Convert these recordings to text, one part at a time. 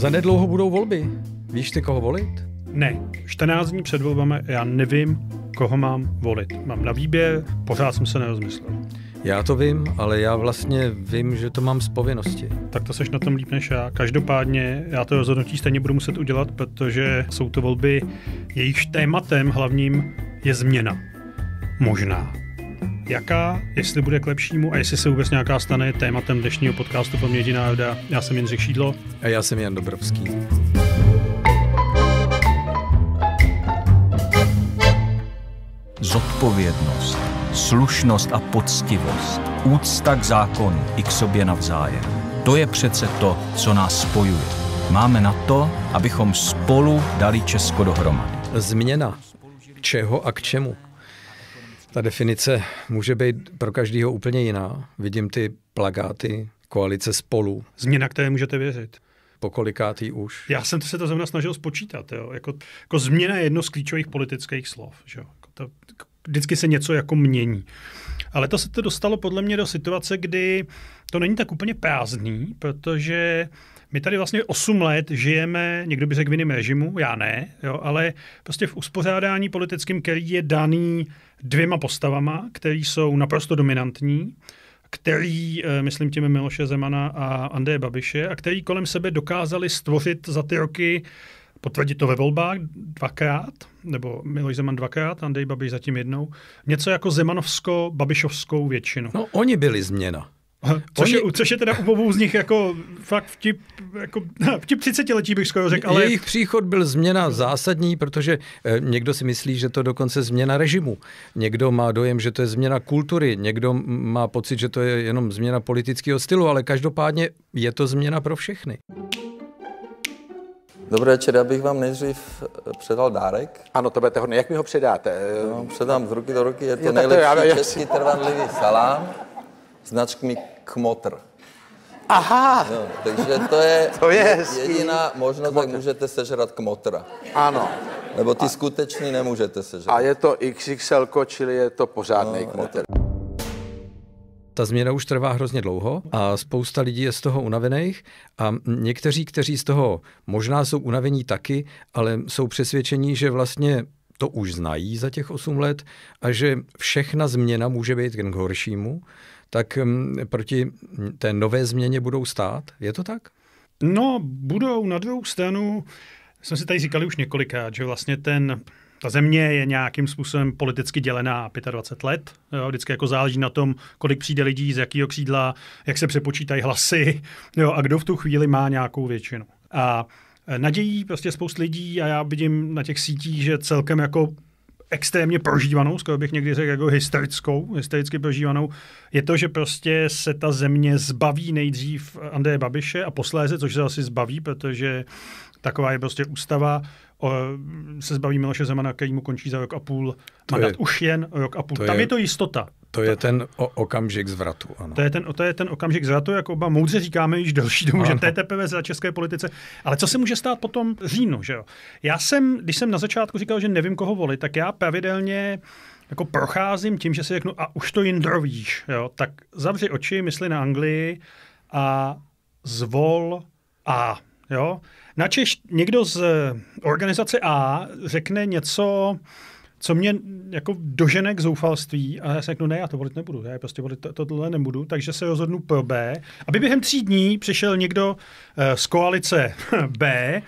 Za nedlouho budou volby. Víš ty, koho volit? Ne, 14 dní před volbami já nevím, koho mám volit. Mám na výběr, pořád jsem se nerozmyslel. Já to vím, ale já vlastně vím, že to mám z povinnosti. Tak to seš na tom líp než já. Každopádně já to rozhodnutí stejně budu muset udělat, protože jsou to volby, jejichž tématem hlavním je změna. Možná jaká, jestli bude k lepšímu a jestli se vůbec nějaká stane tématem dnešního podcastu Paměti národa. Já jsem Jindřich Šídlo. A já jsem Jan Dobrovský. Zodpovědnost, slušnost a poctivost, úcta k zákonu i k sobě navzájem. To je přece to, co nás spojuje. Máme na to, abychom spolu dali Česko dohromady. Změna. Čeho a k čemu? Ta definice může být pro každého úplně jiná. Vidím ty plagáty koalice spolu. Změna, které můžete věřit. Pokolikátý už? Já jsem se to zrovna snažil spočítat. Jo. Jako, jako změna je jedno z klíčových politických slov. Že Jako to, vždycky se něco jako mění. Ale to se to dostalo podle mě do situace, kdy to není tak úplně prázdný, protože uh, my tady vlastně 8 let žijeme, někdo by řekl v jiném režimu, já ne, jo, ale prostě v uspořádání politickým, který je daný dvěma postavama, které jsou naprosto dominantní, který, eh, myslím tím Miloše Zemana a Andreje Babiše, a který kolem sebe dokázali stvořit za ty roky potvrdit to ve volbách dvakrát, nebo Miloš Zeman dvakrát, Andrej Babiš zatím jednou, něco jako zemanovsko-babišovskou většinu. No, oni byli změna. Což, Oni... je, což je teda obou z nich jako fakt vtip, jako, vtip 30 letí bych skoro řekl. Ale... Jejich příchod byl změna zásadní, protože eh, někdo si myslí, že to dokonce změna režimu. Někdo má dojem, že to je změna kultury, někdo má pocit, že to je jenom změna politického stylu, ale každopádně je to změna pro všechny. Dobrý večer, já bych vám nejdřív eh, předal dárek. Ano, to budete hodně. Jak mi ho předáte? No, předám z ruky do ruky, je to jo, nejlepší to já, já, já... český trvanlivý salám značkami kmotr. Aha. No, takže to je, to je hezký. jediná možnost, jak můžete sežrat kmotra. Ano. Nebo ty a, skutečný nemůžete sežrat. A je to XXL, čili je to pořádný no, kmotr. To... Ta změna už trvá hrozně dlouho a spousta lidí je z toho unavených a někteří, kteří z toho možná jsou unavení taky, ale jsou přesvědčení, že vlastně to už znají za těch 8 let a že všechna změna může být jen k horšímu tak hm, proti té nové změně budou stát. Je to tak? No, budou na druhou stranu. Jsme si tady říkali už několikrát, že vlastně ten ta země je nějakým způsobem politicky dělená 25 let. Jo, vždycky jako záleží na tom, kolik přijde lidí, z jakého křídla, jak se přepočítají hlasy jo, a kdo v tu chvíli má nějakou většinu. A nadějí prostě spoust lidí a já vidím na těch sítích, že celkem jako extrémně prožívanou, skoro bych někdy řekl jako historickou, historicky prožívanou, je to, že prostě se ta země zbaví nejdřív Andreje Babiše a posléze, což se asi zbaví, protože taková je prostě ústava, o, se zbaví Miloše Zemana, který mu končí za rok a půl, mandat je, už jen rok a půl. Tam je, je to jistota. To je ten o, okamžik zvratu, ano. To je ten, to je ten okamžik zvratu, jak oba moudře říkáme již delší dobu, že TTP za české politice. Ale co se může stát potom říjnu, že jo? Já jsem, když jsem na začátku říkal, že nevím, koho volit, tak já pravidelně jako procházím tím, že si řeknu, a už to jindrovíš, jo? Tak zavři oči, mysli na Anglii a zvol a, jo? Načeš někdo z organizace A řekne něco, co mě jako dožene k zoufalství, a já se řeknu, ne, já to volit nebudu, já prostě volit to, tohle nebudu, takže se rozhodnu pro B, aby během tří dní přišel někdo uh, z koalice B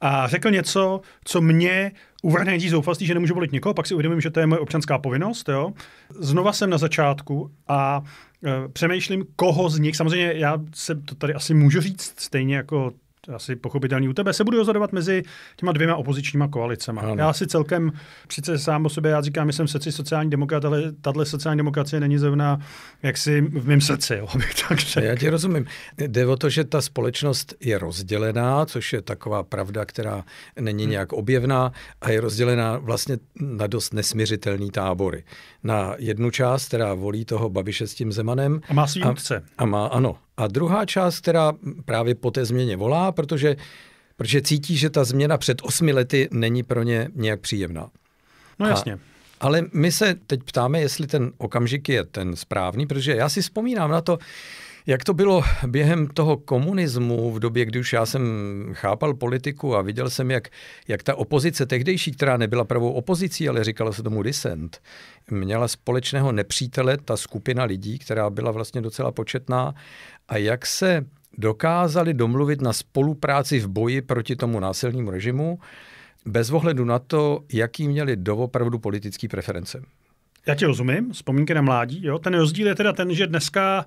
a řekl něco, co mě uvrhne nejdřív zoufalství, že nemůžu volit někoho, pak si uvědomím, že to je moje občanská povinnost. Jo? Znova jsem na začátku a eh, přemýšlím, koho z nich, samozřejmě já se to tady asi můžu říct, stejně jako to je asi pochopitelný u tebe, se budu rozhodovat mezi těma dvěma opozičníma koalicema. Ano. Já si celkem, přece sám o sobě, já říkám, že jsem srdci sociální demokrat, ale tato sociální demokracie není zrovna jaksi v mém srdci, jo, abych tak řekl. Já ti rozumím. Jde o to, že ta společnost je rozdělená, což je taková pravda, která není hmm. nějak objevná a je rozdělená vlastně na dost nesměřitelný tábory. Na jednu část, která volí toho Babiše s tím Zemanem. A má svý a, a má, ano, a druhá část, která právě po té změně volá, protože, protože cítí, že ta změna před osmi lety není pro ně nějak příjemná. No jasně. A, ale my se teď ptáme, jestli ten okamžik je ten správný, protože já si vzpomínám na to, jak to bylo během toho komunismu, v době, kdy už já jsem chápal politiku a viděl jsem, jak, jak ta opozice tehdejší, která nebyla pravou opozicí, ale říkala se tomu dissent, měla společného nepřítele ta skupina lidí, která byla vlastně docela početná, a jak se dokázali domluvit na spolupráci v boji proti tomu násilnímu režimu, bez ohledu na to, jaký měli doopravdu politický preference. Já ti rozumím, vzpomínky na mládí. Jo? Ten rozdíl je teda ten, že dneska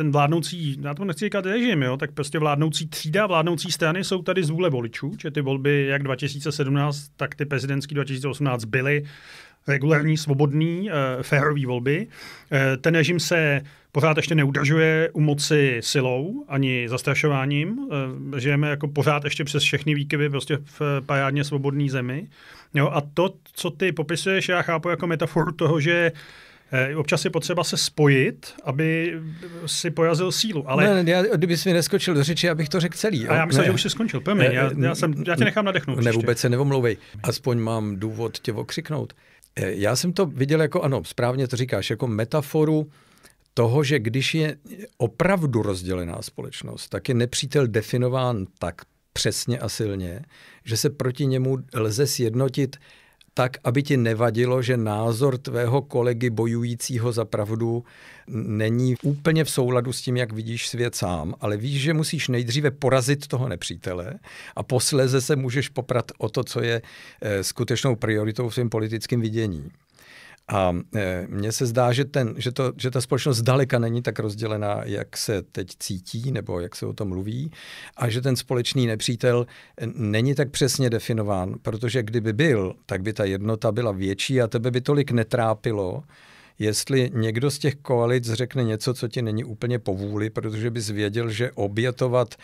ten vládnoucí, já to nechci říkat režim, jo, tak prostě vládnoucí třída, vládnoucí strany jsou tady z vůle voličů, že ty volby jak 2017, tak ty prezidentské 2018 byly regulární, svobodný, uh, férový volby. Uh, ten režim se pořád ještě neudržuje u moci silou ani zastrašováním. Uh, žijeme jako pořád ještě přes všechny výkyvy prostě v parádně svobodné zemi. Jo, a to, co ty popisuješ, já chápu jako metaforu toho, že Eh, občas je potřeba se spojit, aby si pojazil sílu. Ale... Ne, já, kdyby jsi mi neskočil do řeči, abych to řekl celý. Jo? A já myslím, že už jsi skončil. Pevně, já, já, jsem, já tě nechám nadechnout. Ne, vůbec se nevomlouvej. Aspoň mám důvod tě okřiknout. Eh, já jsem to viděl jako, ano, správně to říkáš, jako metaforu toho, že když je opravdu rozdělená společnost, tak je nepřítel definován tak přesně a silně, že se proti němu lze sjednotit tak, aby ti nevadilo, že názor tvého kolegy bojujícího za pravdu není úplně v souladu s tím, jak vidíš svět sám, ale víš, že musíš nejdříve porazit toho nepřítele a posléze se můžeš poprat o to, co je eh, skutečnou prioritou v svém politickém vidění. A e, mně se zdá, že, ten, že, to, že ta společnost zdaleka není tak rozdělená, jak se teď cítí nebo jak se o tom mluví, a že ten společný nepřítel e, není tak přesně definován, protože kdyby byl, tak by ta jednota byla větší a tebe by tolik netrápilo, jestli někdo z těch koalic řekne něco, co ti není úplně povůli, protože bys věděl, že obětovat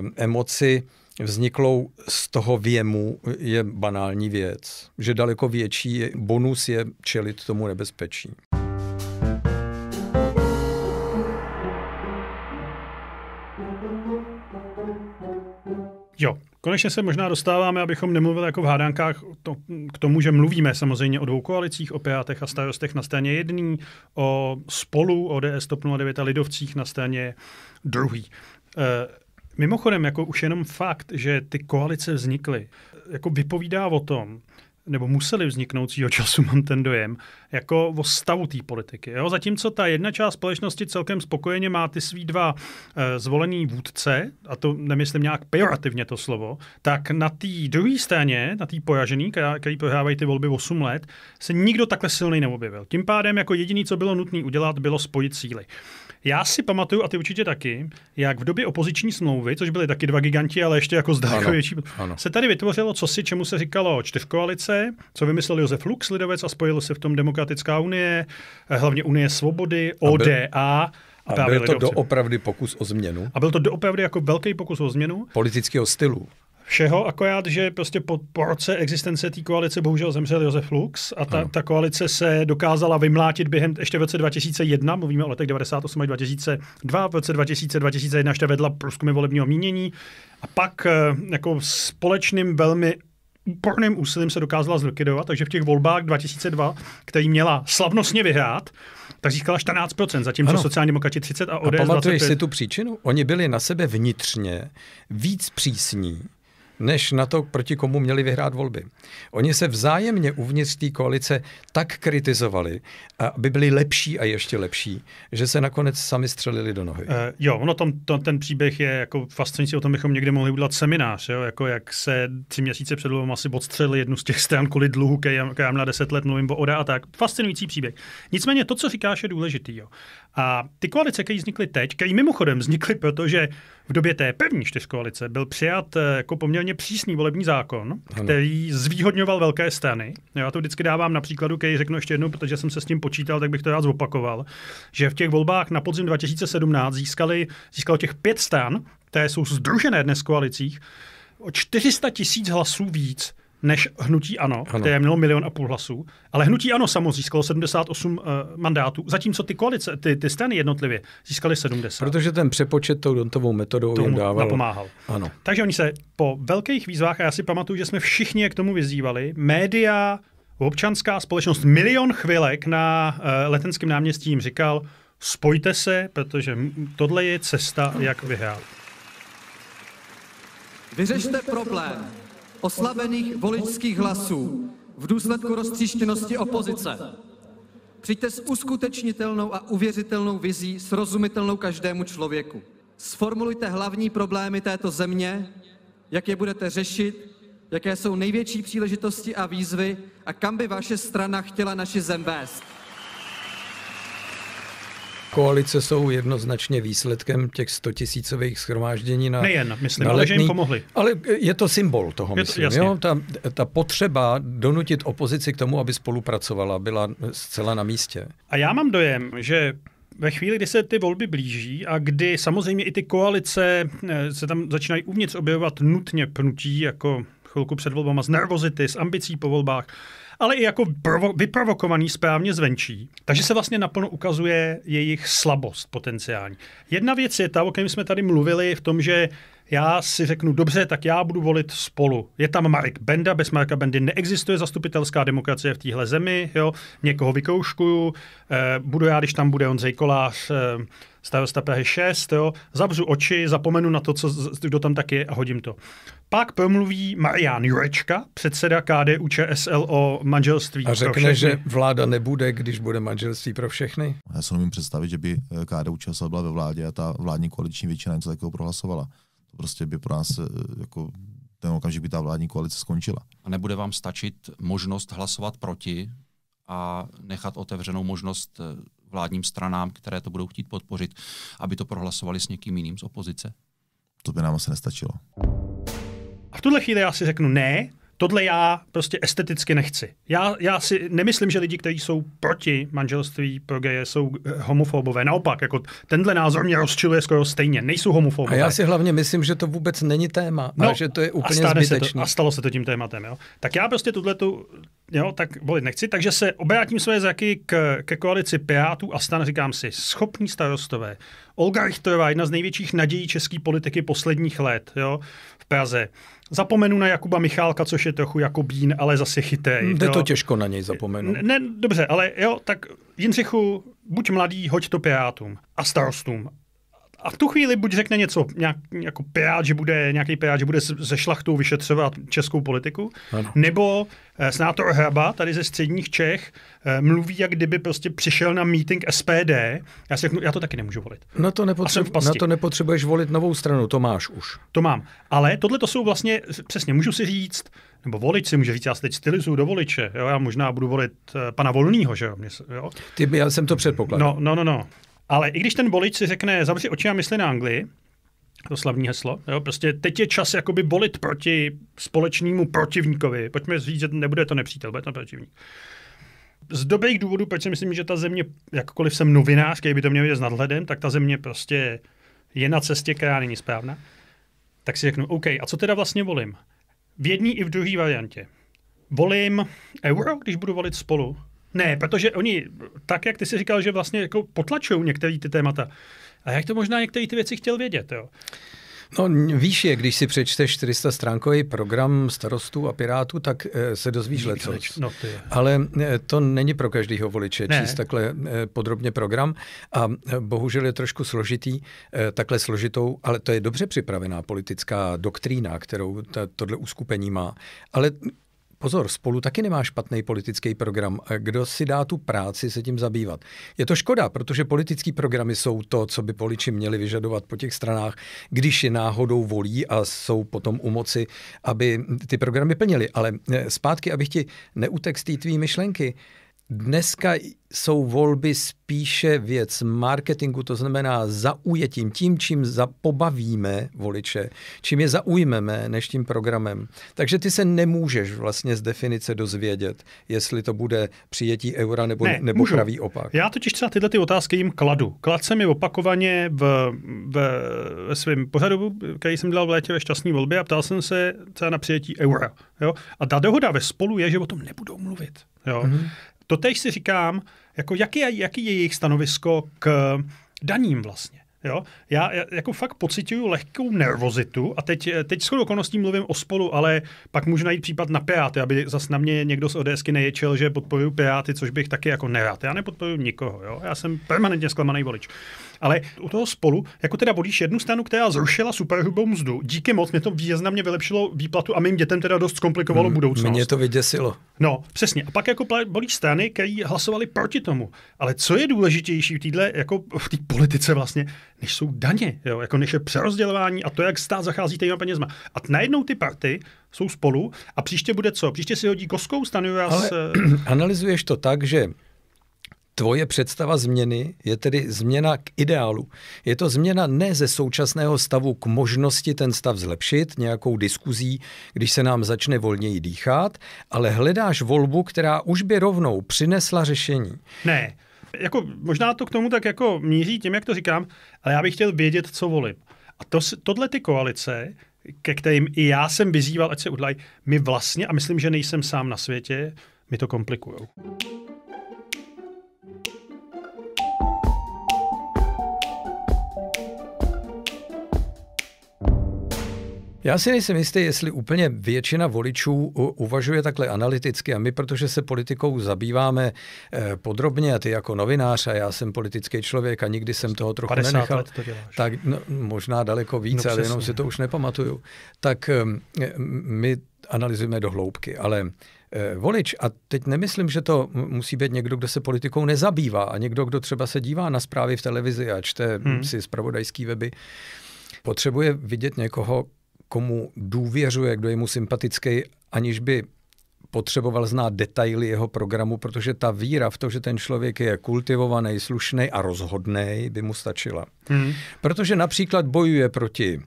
um, emoci vzniklou z toho věmu je banální věc, že daleko větší bonus je čelit tomu nebezpečí. Jo, konečně se možná dostáváme, abychom nemluvili jako v hádankách to, k tomu, že mluvíme samozřejmě o dvou koalicích, o Pirátech a starostech na straně jedný, o spolu, o DS TOP 09 a lidovcích na straně druhý. E, Mimochodem, jako už jenom fakt, že ty koalice vznikly, jako vypovídá o tom, nebo museli svýho času, mám ten dojem, jako o stavu té politiky. Jo? Zatímco ta jedna část společnosti celkem spokojeně má ty svý dva e, zvolený vůdce, a to nemyslím nějak pejorativně to slovo, tak na té druhé straně, na té poražené, který prohrávají ty volby 8 let, se nikdo takhle silný neobjevil. Tím pádem jako jediný, co bylo nutné udělat, bylo spojit síly. Já si pamatuju, a ty určitě taky, jak v době opoziční smlouvy, což byly taky dva giganti, ale ještě jako zdaleko větší, se tady vytvořilo cosi, čemu se říkalo čtyřkoalice, co vymyslel Josef Lux Lidovec a spojilo se v tom Demokratická unie, hlavně Unie svobody, ODA. A byl, a byl to doopravdy pokus o změnu. A byl to doopravdy jako velký pokus o změnu. Politického stylu všeho, akorát, že prostě po, po roce existence té koalice bohužel zemřel Josef Lux a ta, ta koalice se dokázala vymlátit během ještě v roce 2001, mluvíme o letech 98 a 2002, v roce 2000, 2001 ještě vedla průzkumy volebního mínění a pak eh, jako společným velmi úporným úsilím se dokázala zlikvidovat, takže v těch volbách 2002, který měla slavnostně vyhrát, tak získala 14%, zatímco ano. sociální demokrati 30 a ODS a pamatuješ 25. si tu příčinu? Oni byli na sebe vnitřně víc přísní než na to, proti komu měli vyhrát volby. Oni se vzájemně uvnitř té koalice tak kritizovali, aby byli lepší a ještě lepší, že se nakonec sami střelili do nohy. Uh, jo, ono tam, to, ten příběh je jako fascinující, o tom bychom někde mohli udělat seminář, jo? jako jak se tři měsíce před volbami asi odstřelili jednu z těch stran kvůli dluhu, která na deset let, mluvím o ODA a tak. Fascinující příběh. Nicméně to, co říkáš, je důležitý. Jo? A ty koalice, které vznikly teď, které mimochodem vznikly, protože v době té první čtyřkoalice byl přijat eh, jako poměrně poměrně přísný volební zákon, ano. který zvýhodňoval velké strany. Já to vždycky dávám na příkladu, který řeknu ještě jednou, protože jsem se s tím počítal, tak bych to rád zopakoval, že v těch volbách na podzim 2017 získali, získalo těch pět stran, které jsou združené dnes v koalicích, o 400 tisíc hlasů víc než hnutí ANO, ano. které mělo milion a půl hlasů. Ale hnutí ANO samo získalo 78 uh, eh, mandátů, zatímco ty koalice, ty, ty strany jednotlivě získaly 70. Protože ten přepočet tou Dontovou metodou tomu jim dával. napomáhal. Ano. Takže oni se po velkých výzvách, a já si pamatuju, že jsme všichni k tomu vyzývali, média, občanská společnost, milion chvilek na uh, letenském náměstí jim říkal, spojte se, protože tohle je cesta, jak vyhrát. Vyřešte problém oslabených voličských hlasů v důsledku roztříštěnosti opozice. Přijďte s uskutečnitelnou a uvěřitelnou vizí, srozumitelnou každému člověku. Sformulujte hlavní problémy této země, jak je budete řešit, jaké jsou největší příležitosti a výzvy a kam by vaše strana chtěla naši zem vést koalice jsou jednoznačně výsledkem těch 100 tisícových schromáždění na Nejen, myslím, na letný, ale že jim pomohli. Ale je to symbol toho, je myslím. To, jo? Ta, ta potřeba donutit opozici k tomu, aby spolupracovala, byla zcela na místě. A já mám dojem, že ve chvíli, kdy se ty volby blíží a kdy samozřejmě i ty koalice eh, se tam začínají uvnitř objevovat nutně pnutí, jako chvilku před volbama z nervozity, z ambicí po volbách, ale i jako provo- vyprovokovaný správně zvenčí. Takže se vlastně naplno ukazuje jejich slabost potenciální. Jedna věc je ta, o které jsme tady mluvili, v tom, že já si řeknu, dobře, tak já budu volit spolu. Je tam Marek Benda, bez Marka Bendy neexistuje zastupitelská demokracie v téhle zemi, jo, někoho vykouškuju, eh, budu já, když tam bude Ondřej Kolář, eh, starosta Prahy 6, jo, zavřu oči, zapomenu na to, co, kdo tam tak je a hodím to. Pak promluví Marian Jurečka, předseda KDU ČSL o manželství A řekne, pro že vláda nebude, když bude manželství pro všechny? Já si nemůžu představit, že by eh, KDU ČSL byla ve vládě a ta vládní koaliční většina něco takového prohlasovala prostě by pro nás e, jako ten okamžik by ta vládní koalice skončila. A nebude vám stačit možnost hlasovat proti a nechat otevřenou možnost e, vládním stranám, které to budou chtít podpořit, aby to prohlasovali s někým jiným z opozice? To by nám asi nestačilo. A v tuhle chvíli já si řeknu ne, tohle já prostě esteticky nechci. Já, já si nemyslím, že lidi, kteří jsou proti manželství pro geje, jsou eh, homofobové. Naopak, jako tenhle názor mě rozčiluje skoro stejně. Nejsou homofobové. A já si hlavně myslím, že to vůbec není téma, no, a že to je úplně a zbytečný. To, a stalo se to tím tématem. Jo? Tak já prostě tuhle tu, jo, tak volit nechci, takže se obrátím své zraky k, ke koalici Pirátů a stan říkám si, schopní starostové. Olga Richterová, jedna z největších nadějí české politiky posledních let jo, v Praze Zapomenu na Jakuba Michálka, což je trochu jako Bín, ale zase chytej. Jde to těžko na něj zapomenout. Ne, ne, dobře, ale jo, tak Jindřichu, buď mladý, hoď to Pirátům a starostům a v tu chvíli buď řekne něco, nějak, jako PR, že bude, nějaký PR, že bude ze šlachtou vyšetřovat českou politiku, ano. nebo eh, senátor Hraba tady ze středních Čech eh, mluví, jak kdyby prostě přišel na meeting SPD. Já si řeknu, já to taky nemůžu volit. Na to, nepotřebu- na to nepotřebuješ volit novou stranu, to máš už. To mám. Ale tohle to jsou vlastně, přesně, můžu si říct, nebo volič si může říct, já se teď stylizuju do voliče, jo, já možná budu volit uh, pana Volnýho, že jo, mě, jo. Ty, já jsem to předpokládal. No, no, no, no. Ale i když ten bolič si řekne, zavři oči a mysli na Anglii, to slavní heslo. Jo? Prostě teď je čas jakoby bolit proti společnému protivníkovi. Pojďme říct, že nebude to nepřítel, bude to protivník. Z dobrých důvodů, proč si myslím, že ta země, jakkoliv jsem novinář, který by to měl vidět s nadhledem, tak ta země prostě je na cestě, která není správná. Tak si řeknu, OK, a co teda vlastně volím? V jedné i v druhé variantě. Volím euro, když budu volit spolu, ne, protože oni, tak jak ty si říkal, že vlastně jako potlačují některé ty témata, a jak to možná některé ty věci chtěl vědět, jo? No víš je, když si přečteš 400-stránkový program starostů a pirátů, tak e, se dozvíš lecos. No, Ale e, to není pro každého voliče ne. číst takhle e, podrobně program a bohužel je trošku složitý, takhle složitou, ale to je dobře připravená politická doktrína, kterou tohle uskupení má. Ale pozor, spolu taky nemá špatný politický program. Kdo si dá tu práci se tím zabývat? Je to škoda, protože politické programy jsou to, co by poliči měli vyžadovat po těch stranách, když je náhodou volí a jsou potom u moci, aby ty programy plnili. Ale eh, zpátky, abych ti neutek z té tvý myšlenky, Dneska jsou volby spíše věc marketingu, to znamená zaujetím, tím, čím pobavíme voliče, čím je zaujmeme, než tím programem. Takže ty se nemůžeš vlastně z definice dozvědět, jestli to bude přijetí eura nebo, ne, nebo pravý opak. Já totiž třeba tyhle ty otázky jim kladu. Klad jsem je opakovaně v, v, ve svém pořadu, který jsem dělal v létě ve šťastné volbě a ptal jsem se třeba na přijetí eura. Jo? A ta dohoda ve spolu je, že o tom nebudou mluvit. Jo? Mm-hmm. Totež si říkám, jako jaký, jaký je jejich stanovisko k daním vlastně. Jo? Já, já jako fakt pocituju lehkou nervozitu a teď, teď s okolností mluvím o spolu, ale pak můžu najít případ na Piráty, aby zas na mě někdo z ODSky neječel, že podporuju Piráty, což bych taky jako nerad. Já nepodporuju nikoho, jo? já jsem permanentně zklamaný volič. Ale u toho spolu, jako teda volíš jednu stranu, která zrušila superhrubou mzdu, díky moc mě to významně vylepšilo výplatu a mým dětem teda dost zkomplikovalo budoucnost. Mě to vyděsilo. No, přesně. A pak jako bolí strany, které hlasovali proti tomu. Ale co je důležitější v této jako v té politice vlastně, než jsou daně, jo? jako než je přerozdělování a to, jak stát zachází těma penězma. A najednou ty party jsou spolu a příště bude co? Příště si hodí koskou, Stanujura Ale eh, s... analyzuješ to tak, že Tvoje představa změny je tedy změna k ideálu. Je to změna ne ze současného stavu k možnosti ten stav zlepšit nějakou diskuzí, když se nám začne volněji dýchat, ale hledáš volbu, která už by rovnou přinesla řešení. Ne, jako možná to k tomu tak jako míří tím, jak to říkám, ale já bych chtěl vědět, co volím. A to, tohle ty koalice, ke kterým i já jsem vyzýval, ať se udlají, my vlastně, a myslím, že nejsem sám na světě, mi to komplikujou. Já si nejsem jistý, jestli úplně většina voličů uvažuje takhle analyticky a my, protože se politikou zabýváme eh, podrobně a ty jako novinář a já jsem politický člověk a nikdy jsem toho trochu nenechal, to děláš. tak no, možná daleko víc, no, ale jenom si to už nepamatuju, tak eh, my analyzujeme do hloubky, ale eh, volič, a teď nemyslím, že to musí být někdo, kdo se politikou nezabývá a někdo, kdo třeba se dívá na zprávy v televizi a čte hmm. si zpravodajský weby, potřebuje vidět někoho, komu důvěřuje, kdo je mu sympatický, aniž by potřeboval znát detaily jeho programu, protože ta víra v to, že ten člověk je kultivovaný, slušný a rozhodný, by mu stačila. Hmm. Protože například bojuje proti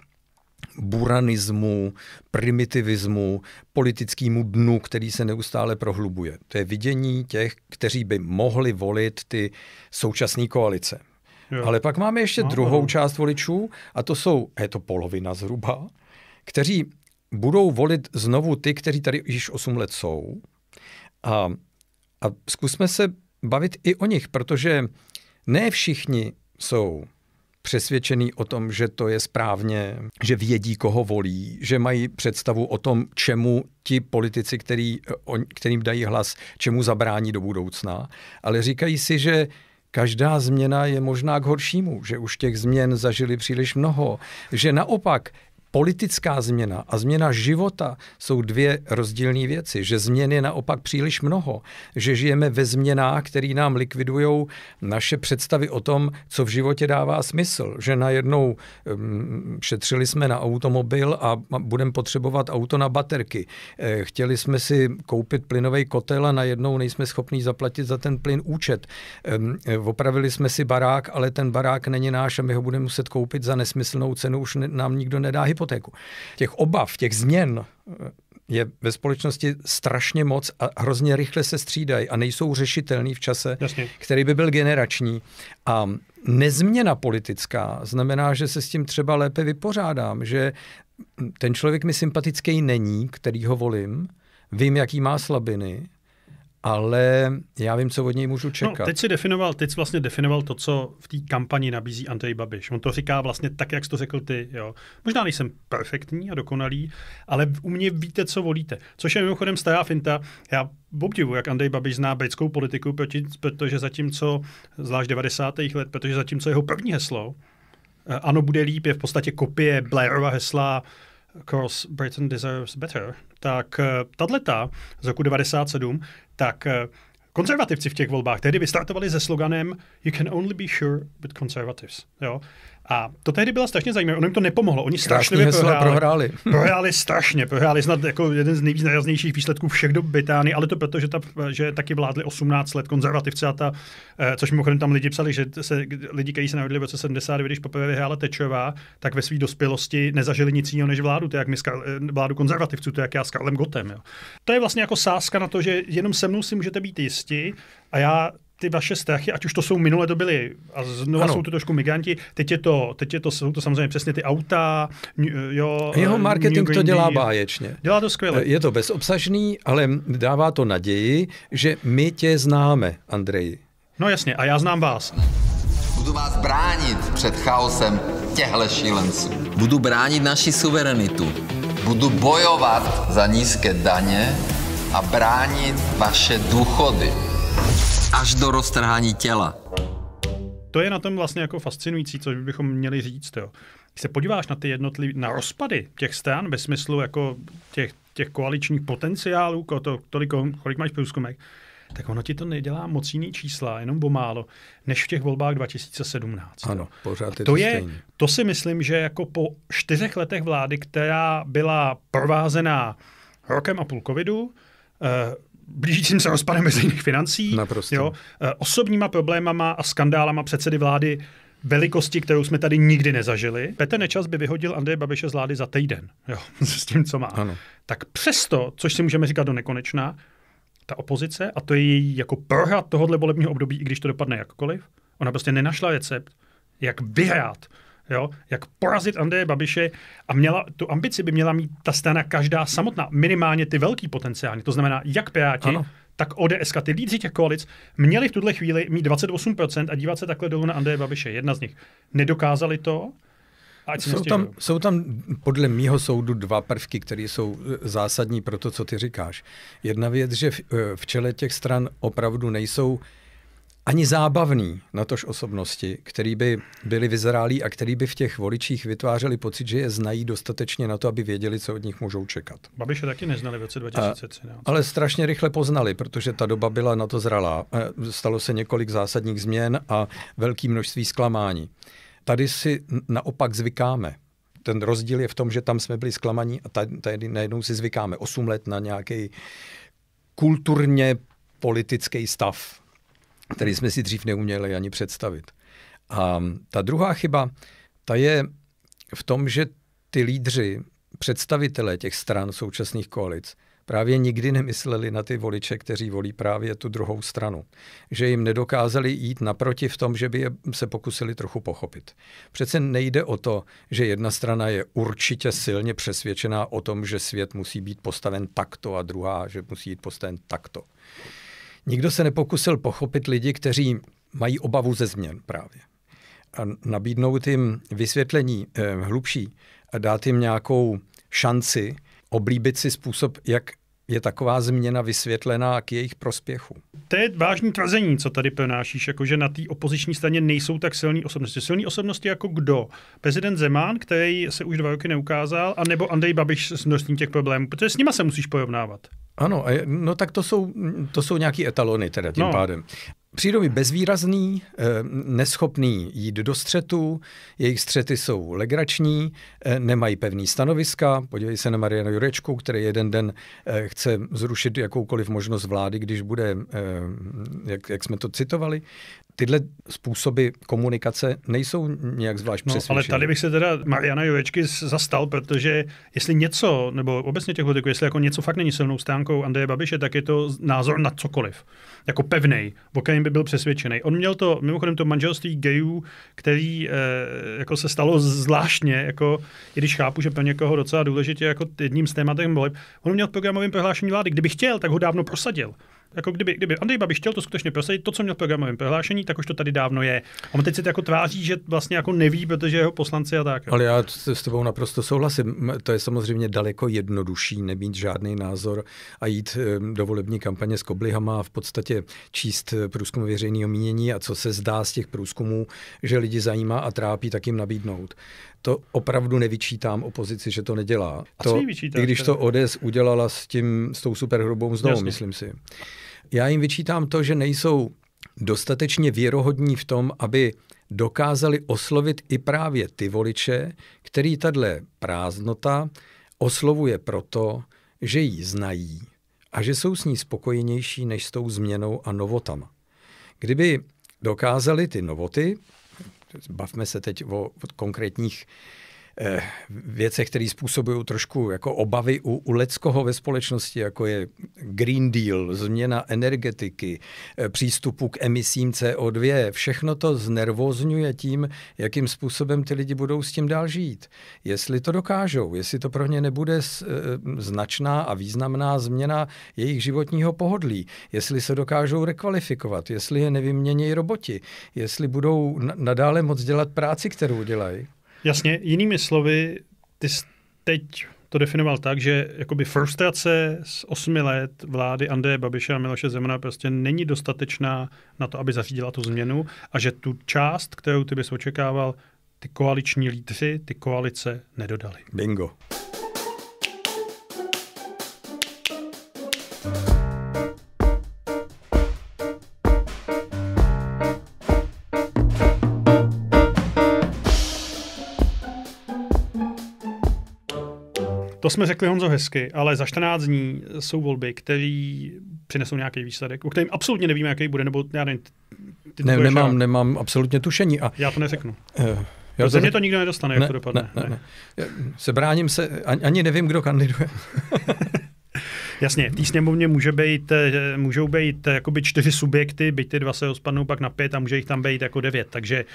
buranismu, primitivismu, politickému dnu, který se neustále prohlubuje. To je vidění těch, kteří by mohli volit ty současné koalice. Jo. Ale pak máme ještě no, druhou no. část voličů a to jsou, je to polovina zhruba, kteří budou volit znovu ty, kteří tady již 8 let jsou. A, a zkusme se bavit i o nich, protože ne všichni jsou přesvědčený o tom, že to je správně, že vědí, koho volí, že mají představu o tom, čemu ti politici, který, on, kterým dají hlas, čemu zabrání do budoucna, ale říkají si, že každá změna je možná k horšímu, že už těch změn zažili příliš mnoho, že naopak politická změna a změna života jsou dvě rozdílné věci. Že změn je naopak příliš mnoho. Že žijeme ve změnách, které nám likvidují naše představy o tom, co v životě dává smysl. Že najednou um, šetřili jsme na automobil a budeme potřebovat auto na baterky. E, chtěli jsme si koupit plynový kotel a najednou nejsme schopni zaplatit za ten plyn účet. E, opravili jsme si barák, ale ten barák není náš a my ho budeme muset koupit za nesmyslnou cenu, už ne, nám nikdo nedá hypotéku hypotéku. Těch obav, těch změn eh, je ve společnosti strašně moc a hrozně rychle se střídají a nejsou řešitelný v čase, Jasně. který by byl generační. A nezměna politická znamená, že se s tím třeba lépe vypořádám, že ten člověk mi sympatický není, který ho volím, vím, jaký má slabiny, ale já vím, co od něj můžu no, čekat. No, teď si definoval, teď vlastně definoval to, co v té kampani nabízí Andrej Babiš. On to říká vlastně tak, jak jsi to řekl ty. Jo. Možná nejsem perfektní a dokonalý, ale u mě víte, co volíte. Což je mimochodem stará finta. Já obdivu, jak Andrej Babiš zná britskou politiku, protože zatímco, zvlášť 90. let, protože zatímco jeho první heslo eh, ano, bude líp, je v podstatě kopie Blairova hesla Cross Britain Deserves Better, tak eh, tato z roku 97, tak eh, konzervativci v těch volbách tehdy vystartovali se sloganem You can only be sure with conservatives. Jo? A to tehdy bylo strašně zajímavé, ono jim to nepomohlo, oni strašně prohráli. prohráli. prohráli strašně, prohráli snad jako jeden z nejvýznamnějších výsledků všech do Británie, ale to proto, že, ta, že taky vládli 18 let konzervativci a ta, eh, což mimochodem tam lidi psali, že se lidi, kteří se narodili v roce 79, když poprvé vyhrála Tečová, tak ve své dospělosti nezažili nic jiného než vládu, to je jak my eh, vládu konzervativců, to je jak já s Karlem Gotem. Jo. To je vlastně jako sázka na to, že jenom se mnou si můžete být jistí a já ty vaše strachy, ať už to jsou minule, to byly, a znovu jsou to trošku migranti, teď, je to, teď je to, jsou to samozřejmě přesně ty auta, jo, Jeho eh, marketing to dělá báječně. Dělá to skvěle. Eh, je to bezobsažný, ale dává to naději, že my tě známe, Andreji. No jasně, a já znám vás. Budu vás bránit před chaosem těhle šílenců. Budu bránit naši suverenitu. Budu bojovat za nízké daně a bránit vaše důchody až do roztrhání těla. To je na tom vlastně jako fascinující, co bychom měli říct. Jo. Když se podíváš na ty jednotlivé, na rozpady těch stran ve smyslu jako těch, těch koaličních potenciálů, to, toliko, kolik máš průzkumek, tak ono ti to nedělá moc jiný čísla, jenom bo málo, než v těch volbách 2017. Ano, pořád je to, to je, stejný. To si myslím, že jako po čtyřech letech vlády, která byla provázená rokem a půl covidu, eh, blížícím se rozpadem veřejných financí, Naprosto. jo, e, osobníma problémama a skandálama předsedy vlády velikosti, kterou jsme tady nikdy nezažili. Petr Nečas by vyhodil Andreje Babiše z vlády za týden, jo, s tím, co má. Ano. Tak přesto, což si můžeme říkat do nekonečna, ta opozice, a to je její jako prohra tohohle volebního období, i když to dopadne jakkoliv, ona prostě nenašla recept, jak vyhrát jo, jak porazit Andreje Babiše a měla, tu ambici by měla mít ta strana každá samotná, minimálně ty velký potenciální, to znamená jak Piráti, ano. tak ODS, ty lídři těch koalic, měli v tuhle chvíli mít 28% a dívat se takhle dolů na Andreje Babiše, jedna z nich. Nedokázali to, jsou, tam, jsou tam podle mýho soudu dva prvky, které jsou eh, zásadní pro to, co ty říkáš. Jedna věc, že v, eh, v čele těch stran opravdu nejsou uh, ani zábavný, natož osobnosti, který by byli vyzrálí a který by v těch voličích vytvářeli pocit, že je znají dostatečně na to, aby věděli, co od nich můžou čekat. Babiše taky neznali v roce 2013. A, ale strašně rychle poznali, protože ta doba byla na to zralá. E, stalo se několik zásadních změn a velké množství zklamání. Tady si naopak zvykáme. Ten rozdíl je v tom, že tam jsme byli zklamaní a tady najednou si zvykáme 8 let na nějaký kulturně politický stav který jsme si dřív neuměli ani představit. A ta druhá chyba, ta je v tom, že ty lídři, představitelé těch stran současných koalic, právě nikdy nemysleli na ty voliče, kteří volí právě tu druhou stranu. Že jim nedokázali jít naproti v tom, že by je se pokusili trochu pochopit. Přece nejde o to, že jedna strana je určitě silně přesvědčená o tom, že svět musí být postaven takto a druhá, že musí být postaven takto. Nikdo se nepokusil pochopit lidi, kteří mají obavu ze změn právě. A nabídnout jim vysvětlení eh, hlubší a dát jim nějakou šanci oblíbit si způsob, jak je taková změna vysvětlená k jejich prospěchu. To je vážný tvrzení, co tady pronášíš, jakože na té opoziční straně nejsou tak silné osobnosti. Silné osobnosti jako kdo? Prezident Zeman, který se už dva roky neukázal, anebo Andrej Babiš s množstvím těch problémů, protože s nima se musíš porovnávat. Ano, no tak to jsou, to jsou nějaký etalony teda tím no. pádem. Přírody bezvýrazný, eh, neschopný jít do střetu, jejich střety jsou legrační, eh, nemají pevný stanoviska. Podívej se na Mariana Jurečku, který jeden den eh, chce zrušit jakoukoliv možnost vlády, když bude, jak, jak jsme to citovali. Tyhle způsoby komunikace nejsou nějak zvlášť no, ale tady bych se teda Mariana Jurečky zastal, protože jestli něco, nebo obecně těch politiků, jestli jako něco fakt není silnou stánkou Andreje Babiše, tak je to názor na cokoliv. Jako pevný, by byl přesvědčený. On měl to, mimochodem to manželství gayů, který e, jako se stalo zvláštně, jako, i když chápu, že pro někoho docela důležitě jako jedním z tématem voleb, on měl v programovém prohlášení vlády, kdyby chtěl, tak ho dávno prosadil jako kdyby, kdyby Andrej Babiš chtěl to skutečně prosadit, to, co měl v programovém prohlášení, tak už to tady dávno je. A on teď se jako tváří, že vlastně jako neví, protože jeho poslanci a tak. Jo. Ale já s tebou naprosto souhlasím. To je samozřejmě daleko jednodušší nemít žádný názor a jít do volební kampaně s koblihama a v podstatě číst eh, průzkum veřejného mínění a co se zdá z těch průzkumů, že lidi zajímá a trápí, tak jim nabídnout to opravdu nevyčítám opozici, že to nedělá. A to, co I když to ODS udělala s, tím, s tou superhrubou mzdou, Jasně. myslím si. Já jim vyčítám to, že nejsou dostatečně věrohodní v tom, aby dokázali oslovit i právě ty voliče, který tato prázdnota oslovuje proto, že ji znají a že jsou s ní spokojenější než s tou změnou a novotama. Kdyby dokázali ty novoty bavme se teď o, o konkrétních Eh, věcech, které způsobují trošku jako obavy u, u leckoho ve společnosti, jako je Green Deal, změna energetiky, eh, přístupu k emisím CO2, všechno to znervozňuje tím, jakým způsobem ty lidi budou s tím dál žít. Jestli to dokážou, jestli to pro ně nebude eh, značná a významná změna jejich životního pohodlí, jestli se dokážou rekvalifikovat, jestli je nevymění roboti, jestli budou nadále moc dělat práci, kterou dělají. Jasně, jinými slovy, ty teď to definoval tak, že jakoby frustrace z osmi let vlády Andreje Babiše a Miloše Zemana prostě není dostatečná na to, aby zařídila tu změnu a že tu část, kterou ty bys očekával, ty koaliční lídři, ty koalice nedodali. Bingo. To jsme řekli Honzo hezky, ale za 14 dní jsou volby, které přinesou nějaký výsledek, o kterém absolutně nevíme, jaký bude, nebo já nevím, ty ne, nemám, a... nemám absolutně tušení. A... Já to neřeknu. Uh, já Protože mě to nikdo nedostane, ne, jak to dopadne. Ne, ne, ne. ne. Se bráním se, ani, ani nevím, kdo kandiduje. Jasně, v té sněmovně může být, eh, můžou být eh, jakoby čtyři subjekty, byť ty dva se rozpadnou pak na pět a může jich tam být jako devět. Takže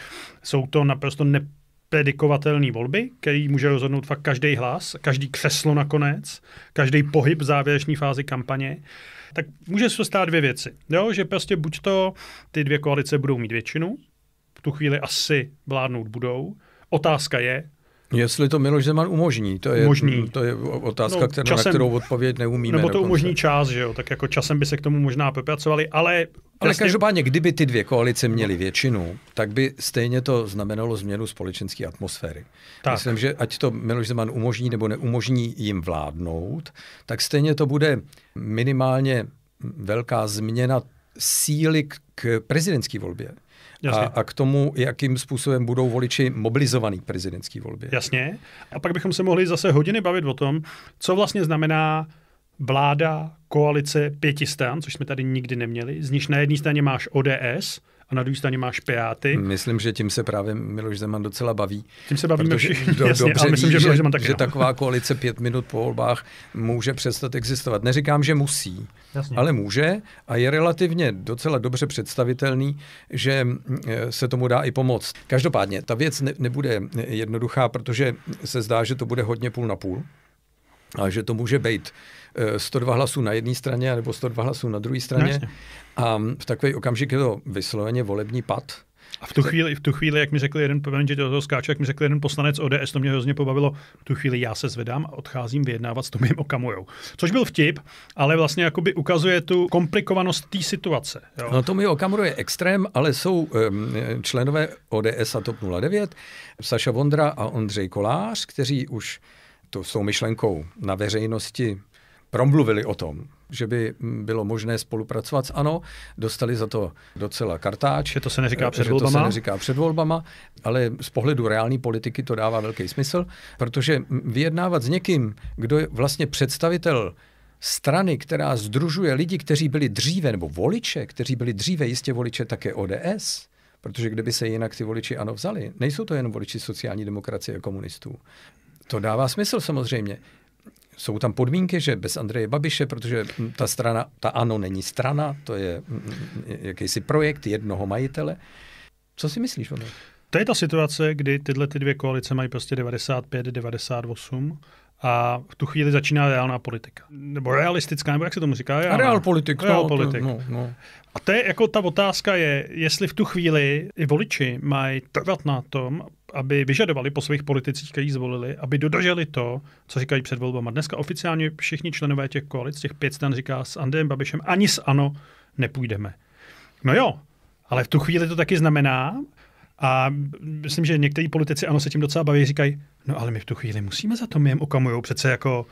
jsou to naprosto ne, predikovatelné volby, který může rozhodnout fakt každý hlas, každý křeslo nakonec, každý pohyb v závěrečné fázi kampaně, tak může se stát dvě věci. Jo, že prostě buď to ty dvě koalice budou mít většinu, v tu chvíli asi vládnout budou, Otázka je, Jestli to Miloš Zeman umožní, to je, umožní. To je otázka, no, kterou, časem, na kterou odpověď neumíme. Nebo to dokonce. umožní čas, že jo? Tak jako časem by se k tomu možná popracovali, ale... Ale jasně... každopádně, kdyby ty dvě koalice měly většinu, tak by stejně to znamenalo změnu společenské atmosféry. Tak. Myslím, že ať to Miloš Zeman umožní nebo neumožní jim vládnout, tak stejně to bude minimálně velká změna síly k prezidentské volbě. A, a k tomu, jakým způsobem budou voliči mobilizovaný prezidentský volbě. Jasně. A pak bychom se mohli zase hodiny bavit o tom, co vlastně znamená vláda, koalice pěti stran, což jsme tady nikdy neměli, z níž na jedné straně máš ODS, a na druhé straně máš Piráty. Myslím, že tím se právě Miloš Zeman docela baví. Tím se bavíme všichni, do, jasně, dobře ale myslím, ví, že, Miloš Zeman taky že no. taková koalice pět minut po volbách může přestat existovat. Neříkám, že musí, jasně. ale může a je relativně docela dobře představitelný, že mm, se tomu dá i pomoct. Každopádně, ta věc ne, nebude jednoduchá, protože se zdá, že to bude hodně půl na půl a že to může být 102 eh, hlasů na jedné straně nebo 102 hlasů na druhé straně. No, jasně. A v takový okamžik je to vysloveně volební pad. A v tu chvíli, v tu chvíli jak mi řekl jeden, že to toho skáču, jak mi řekl jeden poslanec ODS, to mě hrozně pobavilo, v tu chvíli já se zvedám a odcházím vyjednávat s Tomiem Okamujou. Což byl vtip, ale vlastně jakoby ukazuje tu komplikovanost té situace. Jo. No Tomio Okamura je extrém, ale jsou um, členové ODS a TOP 09, Saša Vondra a Ondřej Kolář, kteří už to jsou myšlenkou na veřejnosti promluvili o tom, že by mm, bylo možné spolupracovat s ANO. Dostali za to docela kartáč. Že to se neříká eh, před volbama. se neříká před volbama, ale z pohledu reální politiky to dává velký smysl, protože mm, vyjednávat s někým, kdo je vlastně představitel strany, která združuje lidi, kteří byli dříve, nebo voliče, kteří byli dříve jistě voliče také ODS, protože kdyby se jinak ty voliči ano vzali, nejsou to jen voliči sociální demokracie a komunistů. To dává smysl samozřejmě jsou tam podmínky, že bez Andreje Babiše, protože ta strana, ta ANO není strana, to je mm, mm, mm, jakýsi projekt jednoho majitele. Co si myslíš o tom? To je ta situace, kdy tyhle ty dvě koalice mají prostě 95, 98 a v tu chvíli začíná reálná politika. Nebo realistická, nebo jak se tomu říká? Reálná. A reál politik. Real no, politik. No, no. A to je jako ta otázka je, jestli v tu chvíli i voliči mají trvat na tom, aby vyžadovali po svých politicích, kteří zvolili, aby dodrželi to, co říkají před volbama. Dneska oficiálně všichni členové těch koalic, těch pět stan říká s Andrejem Babišem, ani s ANO nepůjdeme. No jo, ale v tu chvíli to taky znamená, a myslím, že někteří politici ano se tím docela baví, říkají, no ale my v tu chvíli musíme za to, my jim okamujou přece jako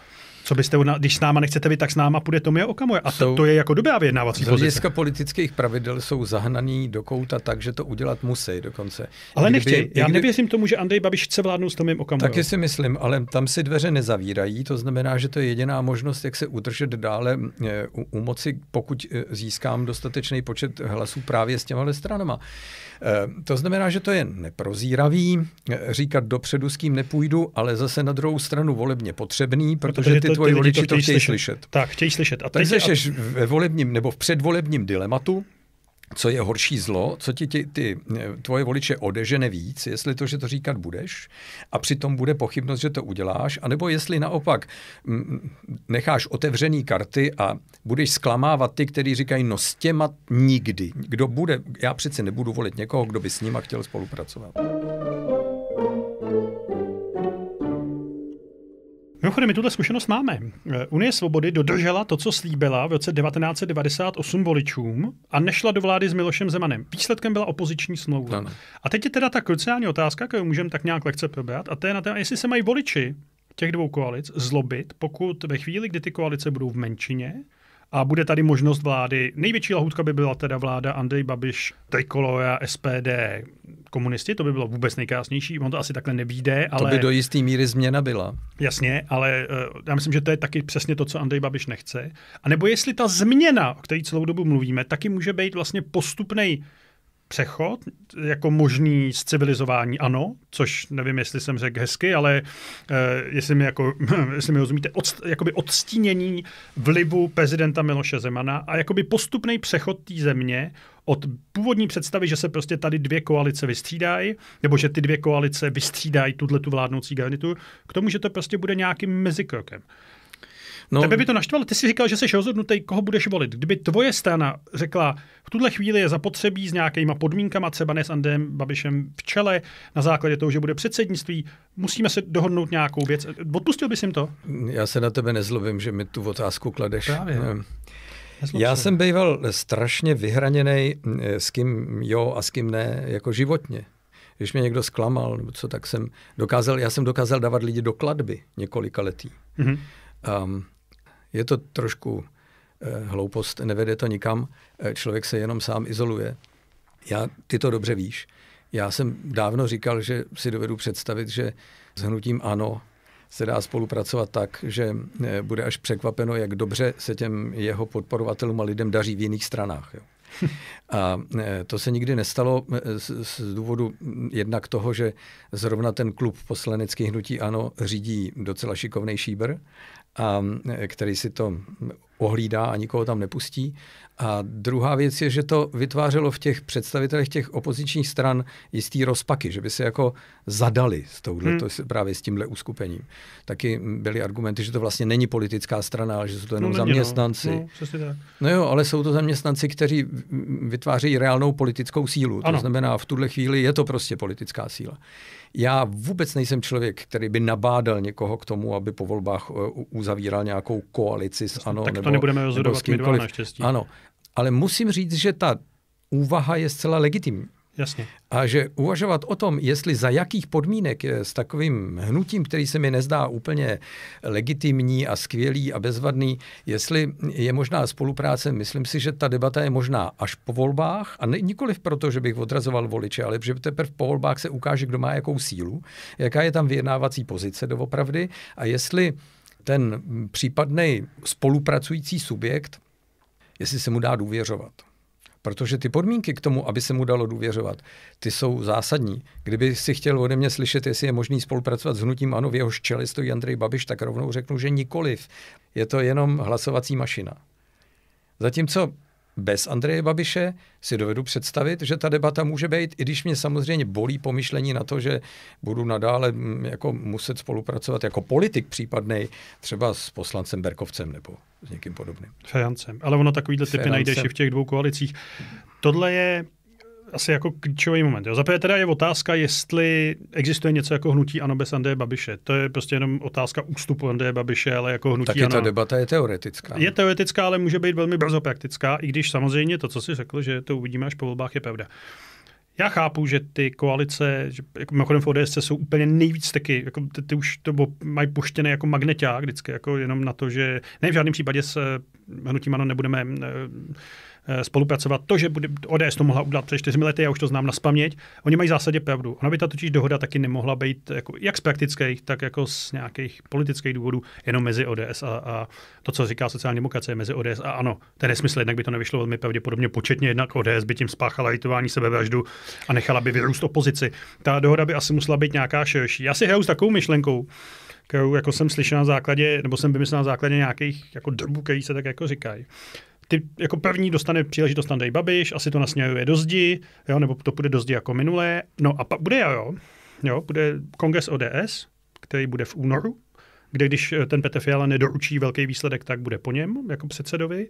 co byste, když s náma nechcete vy, tak s náma půjde Tomio Okamoje. A to, to je jako dobrá vyjednávací pozice. Z hlediska politických pravidel jsou zahnaný do kouta tak, že to udělat musí dokonce. Ale kdyby, nechtěj. Já kdyby... nevěřím tomu, že Andrej Babiš chce vládnout s Tomiem Okamurou. Taky si myslím, ale tam si dveře nezavírají. To znamená, že to je jediná možnost, jak se udržet dále eh, u, u moci, pokud eh, získám dostatečný počet hlasů právě s těma stranama. Eh, to znamená, že to je neprozíravý, eh, říkat dopředu s kým nepůjdu, ale zase na druhou stranu volebně potřebný, no, protože, protože ty tvoji voliči to chtějí slyšet. slyšet. Tak, chtějí slyšet. A teď, teď a... ve volebním nebo v předvolebním dilematu, co je horší zlo, co ti ty, ty eh, tvoje voliče odežene víc, jestli to, že to říkat budeš a přitom bude pochybnost, že to uděláš, anebo jestli naopak mm, mm, necháš otevřený karty a budeš zklamávat ty, kteří říkají, no s těma nikdy. Kdo bude, já přeci nebudu volit někoho, kdo by s nima chtěl spolupracovat. Mimochodem, my tuto zkušenost máme. Eh, Unie svobody dodržela to, co slíbila v roce 1998 voličům a nešla do vlády s Milošem Zemanem. Výsledkem byla opoziční smlouva. Ano. A teď je teda ta kruciální otázka, kterou můžeme tak nějak lehce probrat, a to je na téma, jestli se mají voliči těch dvou koalic zlobit, pokud ve chvíli, kdy ty koalice budou v menšině, a bude tady možnost vlády. Největší lahůdka by byla teda vláda Andrej Babiš, Trikolora, SPD, komunisti, to by bylo vůbec nejkrásnější, on to asi takhle nevíde. ale... To by do jisté míry změna byla. Jasně, ale eh, já myslím, že to je taky přesně to, co Andrej Babiš nechce. A nebo jestli ta změna, o které celou dobu mluvíme, taky může být vlastně postupnej přechod jako možný z civilizování, ano, což nevím, jestli jsem řekl hezky, ale uh, jestli, mi jako, jestli mi rozumíte, odst, jakoby odstínění vlivu prezidenta Miloše Zemana a jakoby postupný přechod té země od původní představy, že se prostě tady dvě koalice vystřídají, nebo že ty dvě koalice vystřídají tuhle tu vládnoucí garnituru, k tomu, že to prostě bude nějakým mezikrokem. No, Tebe by to naštvalo? Ty jsi říkal, že jsi rozhodnutý, koho budeš volit. Kdyby tvoje strana řekla, v tuhle chvíli je zapotřebí s nějakýma podmínkama, třeba ne s Andem Babišem v čele, na základě toho, že bude předsednictví, musíme se dohodnout nějakou věc. Odpustil bys jim to? Já se na tebe nezlobím, že mi tu otázku kladeš. Právě. Ne. No. Ehm, já jsem býval strašně vyhraněný, eh, s kým jo a s kým ne, jako životně. Když mě někdo zklamal, nebo co, tak jsem dokázal, já jsem dokázal dávat lidi do kladby několika letý. Mm-hmm. Um, je to trošku uh, hloupost, nevede to nikam, eh, člověk se jenom sám izoluje. Já, ty to dobře víš. Já jsem dávno říkal, že si dovedu představit, že s hnutím ANO se dá spolupracovat tak, že eh, bude až překvapeno, jak dobře se těm jeho podporovatelům a lidem daří v jiných stranách. Jo. A eh, to se nikdy nestalo eh, z, z důvodu mm, jednak toho, že zrovna ten klub poslanecký hnutí ANO řídí docela šikovný šíbr a který si to ohlídá a nikoho tam nepustí. A druhá věc je, že to vytvářelo v těch představitelech těch opozičních stran jistý rozpaky, že by se jako zadali s touhle, hmm. právě s tímhle uskupením. Taky byly argumenty, že to vlastně není politická strana, ale že jsou to jenom no, no. zaměstnanci. No, no, tak. no jo, ale jsou to zaměstnanci, kteří vytvářejí reálnou politickou sílu. Ano. To znamená, v tuhle chvíli je to prostě politická síla. Já vůbec nejsem člověk, který by nabádal někoho k tomu, aby po volbách eh, uzavíral nějakou koalici s ANO. Tak to nebo, nebudeme rozhodovat nebo s kýmkoliv. Ano, ale musím říct, že ta úvaha je zcela legitimní. Jasně. A že uvažovat o tom, jestli za jakých podmínek eh, s takovým hnutím, který se mi nezdá úplně legitimní a skvělý a bezvadný, jestli je možná spolupráce, myslím si, že ta debata je možná až po volbách, a ne, nikoliv proto, že bych odrazoval voliče, ale že teprve po volbách se ukáže, kdo má jakou sílu, jaká je tam vyjednávací pozice doopravdy a jestli ten mm, případný spolupracující subjekt, jestli se mu dá důvěřovat. Protože ty podmínky k tomu, aby se mu dalo důvěřovat, ty jsou zásadní. Kdyby si chtěl ode mě slyšet, jestli je možný spolupracovat s hnutím ANO, v jeho čele stojí Andrej Babiš, tak rovnou řeknu, že nikoliv. Je to jenom hlasovací mašina. Zatímco bez Andreje Babiše si dovedu představit, že ta debata může být, i když mě samozřejmě bolí pomyšlení na to, že budu nadále mm, jako muset spolupracovat jako politik případný, třeba s poslancem Berkovcem nebo s někým podobným. Fejancem. Ale ono takovýhle typy najdeš i v těch dvou koalicích. Tohle je asi jako klíčový moment. Jo. prvé teda je otázka, jestli existuje něco jako hnutí ANO bez Andreje Babiše. To je prostě jenom otázka ústupu Andreje Babiše, ale jako hnutí Taky ANO. ta debata je teoretická. Je teoretická, ale může být velmi brzo praktická, i když samozřejmě to, co jsi řekl, že to uvidíme až po volbách, je pravda. Já chápu, že ty koalice, že, jako mimochodem v ODS jsou úplně nejvíc taky, jako ty, ty už to bo, mají puštěné jako magneťák vždycky, jako jenom na to, že ne v žádném případě se eh, hnutím ano nebudeme eh, Eh, spolupracovat. To, že ODS to mohla udělat před čtyřmi lety, já už to znám na spaměť, oni mají v zásadě pravdu. Ona by ta totiž dohoda taky nemohla být jako, jak z praktických, tak jako z nějakých politických důvodů jenom mezi ODS a, a to, co říká sociální demokracie, mezi ODS a ano. Ten nesmysl, jednak by to nevyšlo velmi pravděpodobně početně, jednak ODS by tím spáchala litování sebevraždu a nechala by vyrůst opozici. Ta dohoda by asi musela být nějaká širší. Já si hraju s takovou myšlenkou, kterou jako jsem slyšel na základě, nebo jsem vymyslel na základě nějakých jako drbů, který se tak jako říkají ty jako první dostane příležitost Andrej Babiš, asi to nasměruje do zdi, jo, nebo to bude do zdi jako minulé. No a pa, bude jo, jo, bude kongres ODS, který bude v únoru, kde když eh, ten Petr Fiala nedoručí velký výsledek, tak bude po něm jako předsedovi.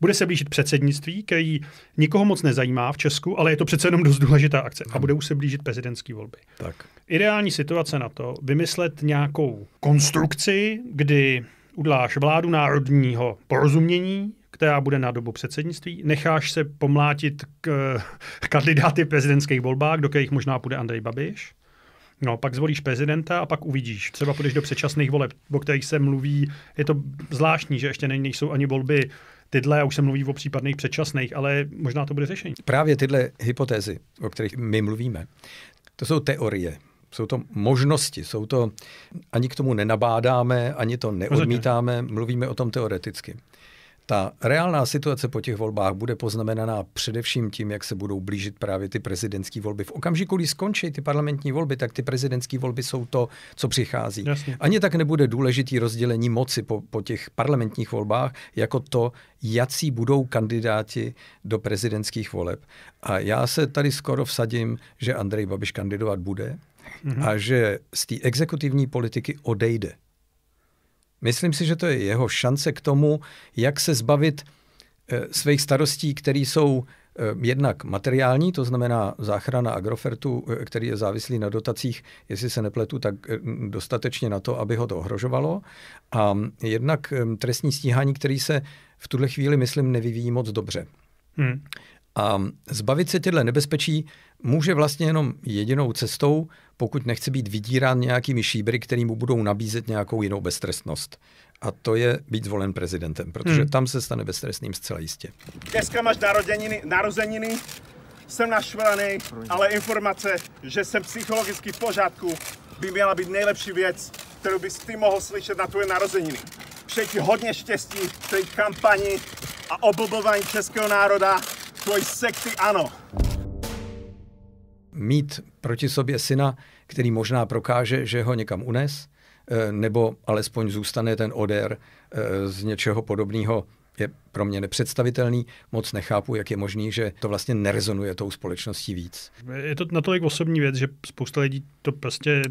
Bude se blížit předsednictví, který nikoho moc nezajímá v Česku, ale je to přece jenom dost důležitá akce. A hmm. budou se blížit prezidentské volby. Tak. Ideální situace na to vymyslet nějakou konstrukci, kdy udláš vládu národního porozumění, která bude na dobu předsednictví. Necháš se pomlátit k, eh, kandidáty prezidentských volbách, do kterých možná půjde Andrej Babiš. No, pak zvolíš prezidenta a pak uvidíš. Třeba půjdeš do předčasných voleb, o kterých se mluví. Je to zvláštní, že ještě nejsou ani volby tyhle, a už se mluví o případných předčasných, ale možná to bude řešení. Právě tyhle hypotézy, o kterých my mluvíme, to jsou teorie, jsou to možnosti, jsou to, ani k tomu nenabádáme, ani to neodmítáme, mluvíme o tom teoreticky. Ta reálná situace po těch volbách bude poznamenaná především tím, jak se budou blížit právě ty prezidentské volby. V okamžiku, kdy skončí ty parlamentní volby, tak ty prezidentské volby jsou to, co přichází. Jasně. Ani tak nebude důležitý rozdělení moci po, po těch parlamentních volbách, jako to, jací budou kandidáti do prezidentských voleb. A já se tady skoro vsadím, že Andrej Babiš kandidovat bude mhm. a že z té exekutivní politiky odejde. Myslím si, že to je jeho šance k tomu, jak se zbavit eh, svých starostí, které jsou eh, jednak materiální, to znamená záchrana Agrofertu, eh, který je závislý na dotacích, jestli se nepletu, tak dostatečně na to, aby ho to ohrožovalo. A jednak trestní stíhání, který se v tuhle chvíli, myslím, nevyvíjí moc dobře. Hmm. A zbavit se těhle nebezpečí může vlastně jenom jedinou cestou, pokud nechce být vydírán nějakými šíbry, který mu budou nabízet nějakou jinou beztrestnost. A to je být zvolen prezidentem, protože hmm. tam se stane beztrestným zcela jistě. Dneska máš narozeniny, narozeniny jsem našvelený, ale informace, že jsem psychologicky v pořádku, by měla být nejlepší věc, kterou bys ty mohl slyšet na tvoje narozeniny. Přeji ti hodně štěstí v té kampani a oblbování českého národa, tvoj sekty ano mít proti sobě syna, který možná prokáže, že ho někam unes, eh, nebo alespoň zůstane ten odér eh, z něčeho podobného je pro mě nepředstavitelný. Moc nechápu, jak je možný, že to vlastně nerezonuje tou společností víc. Je to natolik osobní věc, že spousta lidí to prostě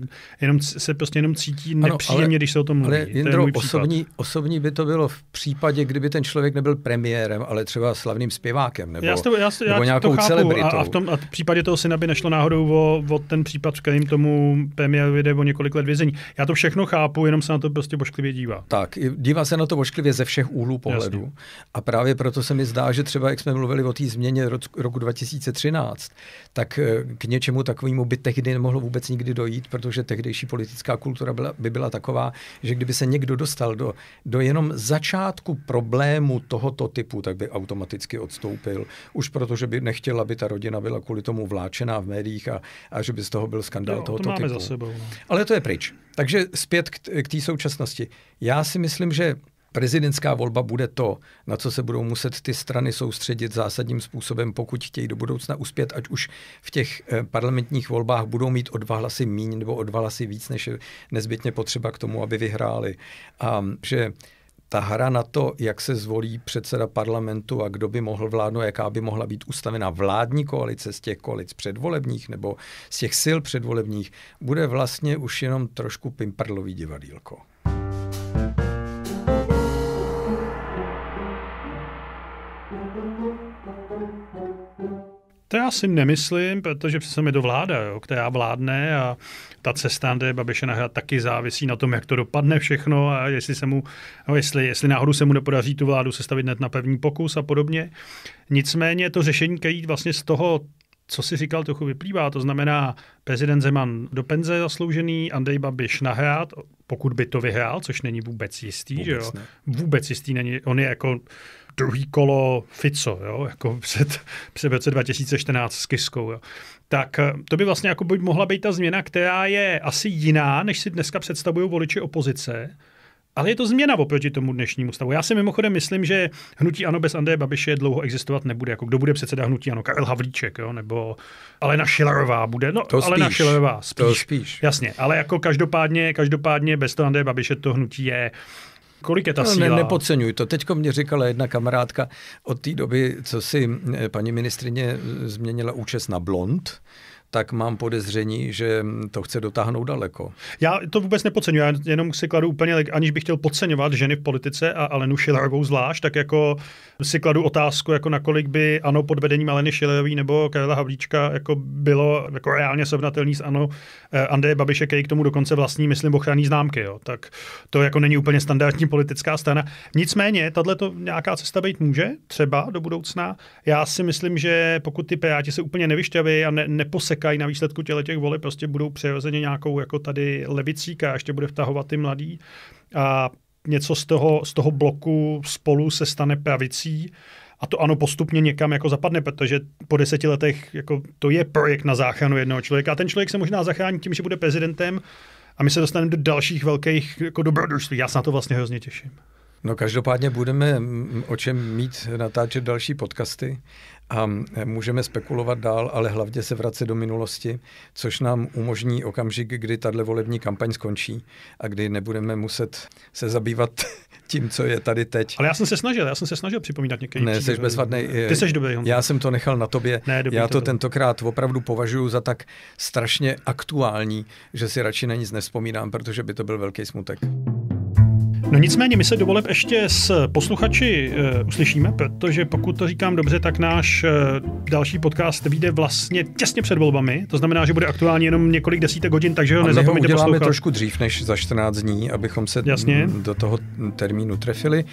jenom, se prostě jenom cítí ano, nepříjemně, ale, když se o tom mluví. Ale to Jindro, je osobní, osobní by to bylo v případě, kdyby ten člověk nebyl premiérem, ale třeba slavným zpěvákem nebo, já to, já, já nebo nějakou to chápu. celebritou. A, a, v tom, a v případě toho syna by nešlo náhodou o, o ten případ, v kterým tomu premiérovi jde o několik let vězení. Já to všechno chápu, jenom se na to prostě bošklivě dívá. Tak, dívá se na to bošklivě ze všech úhlů pohledu. Jasně. A právě proto se mi zdá, že třeba, jak jsme mluvili o té změně roku 2013, tak eh, k něčemu takovému by tehdy nemohlo vůbec nikdy dojít, protože tehdejší politická kultura byla, by byla taková, že kdyby se někdo dostal do, do jenom začátku problému tohoto typu, tak by automaticky odstoupil. Už protože by nechtěla, aby ta rodina byla kvůli tomu vláčená v médiích a, a že by z toho byl skandál jo, tohoto to typu. Za sebou, no. Ale to je pryč. Takže zpět k, k té současnosti. Já si myslím, že Prezidentská volba bude to, na co se budou muset ty strany soustředit zásadním způsobem, pokud chtějí do budoucna uspět, ať už v těch eh, parlamentních volbách budou mít o dva hlasy míň nebo o dva hlasy víc, než je nezbytně potřeba k tomu, aby vyhráli. A že ta hra na to, jak se zvolí předseda parlamentu a kdo by mohl vládnout, jaká by mohla být ustavena vládní koalice z těch koalic předvolebních nebo z těch sil předvolebních, bude vlastně už jenom trošku pimperlový divadílko. To já si nemyslím, protože přece je to vláda, jo, která vládne a ta cesta Andreje Babiše na taky závisí na tom, jak to dopadne všechno a jestli se mu, no jestli, jestli náhodou se mu nepodaří tu vládu sestavit net na pevný pokus a podobně. Nicméně to řešení, který vlastně z toho co si říkal, trochu vyplývá. To znamená, prezident Zeman do penze zasloužený, Andrej Babiš nahrát, pokud by to vyhrál, což není vůbec jistý. Vůbec, že jo? Ne. vůbec jistý není. On je jako druhý kolo Fico, jo, jako před, před roce 2014 s Kiskou, jo. tak eh, to by vlastně jako by mohla být ta změna, která je asi jiná, než si dneska představují voliči opozice, ale je to změna oproti tomu dnešnímu stavu. Já si mimochodem myslím, že hnutí Ano bez Andreje Babiše dlouho existovat nebude. Jako kdo bude předseda hnutí Ano? Karel Havlíček, jo? nebo Alena Šilerová bude. No, to Alena spíš. Šilerová spíš. To spíš. Jasně, ale jako každopádně, každopádně bez toho Andreje Babiše to hnutí je Kolik je ta no, síla? Ne, nepodceňuj to. Teďko mě říkala jedna kamarádka od té doby, co si eh, paní ministrině eh, změnila účes na blond, tak mám podezření, že to chce dotáhnout daleko. Já to vůbec nepodceňuji, já jenom si kladu úplně, aniž bych chtěl podceňovat ženy v politice a Alenu Šilerovou zvlášť, tak jako si kladu otázku, jako nakolik by ano pod vedením Aleny Šilerový nebo Karla Havlíčka jako bylo jako reálně srovnatelný s ano eh, Andreje Babiše, který k tomu dokonce vlastní, myslím, ochranný známky. Jo. Tak to jako není úplně standardní politická strana. Nicméně, tahle to nějaká cesta být může, třeba do budoucna. Já si myslím, že pokud ty Piráti se úplně nevyšťaví a ne, neposek čekají na výsledku těle těch voleb, prostě budou přirozeně nějakou jako tady levicíka, ještě bude vtahovat ty mladý a něco z toho, z toho bloku spolu se stane pravicí a to ano postupně někam jako zapadne, protože po deseti letech jako to je projekt na záchranu jednoho člověka a ten člověk se možná zachrání tím, že bude prezidentem a my se dostaneme do dalších velkých jako dobrodružství. Já se na to vlastně hrozně těším. No každopádně budeme mm, o čem mít natáčet další podcasty a můžeme spekulovat dál, ale hlavně se vracet do minulosti, což nám umožní okamžik, kdy tahle volební kampaň skončí a kdy nebudeme muset se zabývat tím, co je tady teď. Ale já jsem se snažil, já jsem se snažil připomínat některé. Ne, jsi bezvadný. Ty jsi eh, dobrý. Já jsem to nechal na tobě. Ne, dobrý, já to, to tentokrát opravdu považuji za tak strašně aktuální, že si radši na nic nespomínám, protože by to byl velký smutek. No nicméně my se do voleb ještě s posluchači e, uslyšíme, protože pokud to říkám dobře, tak náš e, další podcast vyjde vlastně těsně před volbami. To znamená, že bude aktuálně jenom několik desítek hodin, takže ho nezapomeňte poslouchat. ho trošku dřív než za 14 dní, abychom se Jasně. do toho termínu trefili.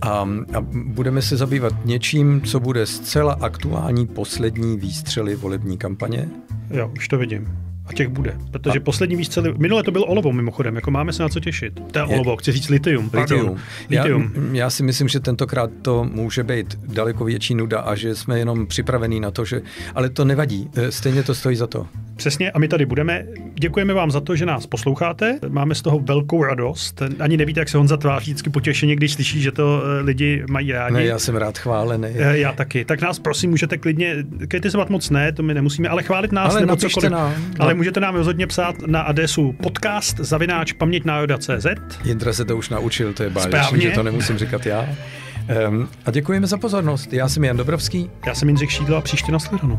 A, a budeme se zabývat něčím, co bude zcela aktuální poslední výstřely volební kampaně. Jo, už to vidím. A těch bude. Protože a... poslední výstřely, minule to bylo olovo mimochodem, jako máme se na co těšit. To je olovo, chci říct litium. Litium. Já, litium. já si myslím, že tentokrát to může být daleko větší nuda a že jsme jenom připravení na to, že... Ale to nevadí, e, stejně to stojí za to. Přesně, a my tady budeme. Děkujeme vám za to, že nás posloucháte. Máme z toho velkou radost. Ani nevíte, jak se Honza tváří vždycky potěšeně, když slyší, že to eh, lidi mají rádi. Ne, já jsem rád chválený. Eh, já taky. Tak nás prosím, můžete klidně kritizovat moc ne, to my nemusíme, ale chválit nás ale nebo cokoliv. Nám. Ale můžete nám rozhodně psát na adresu podcast zavináč CZ. Jindra se to už naučil, to je báječný, že to nemusím říkat já. Um, a děkujeme za pozornost. Já jsem Jan Dobrovský. Já jsem Jindřich Šídlo a příště nashledanou.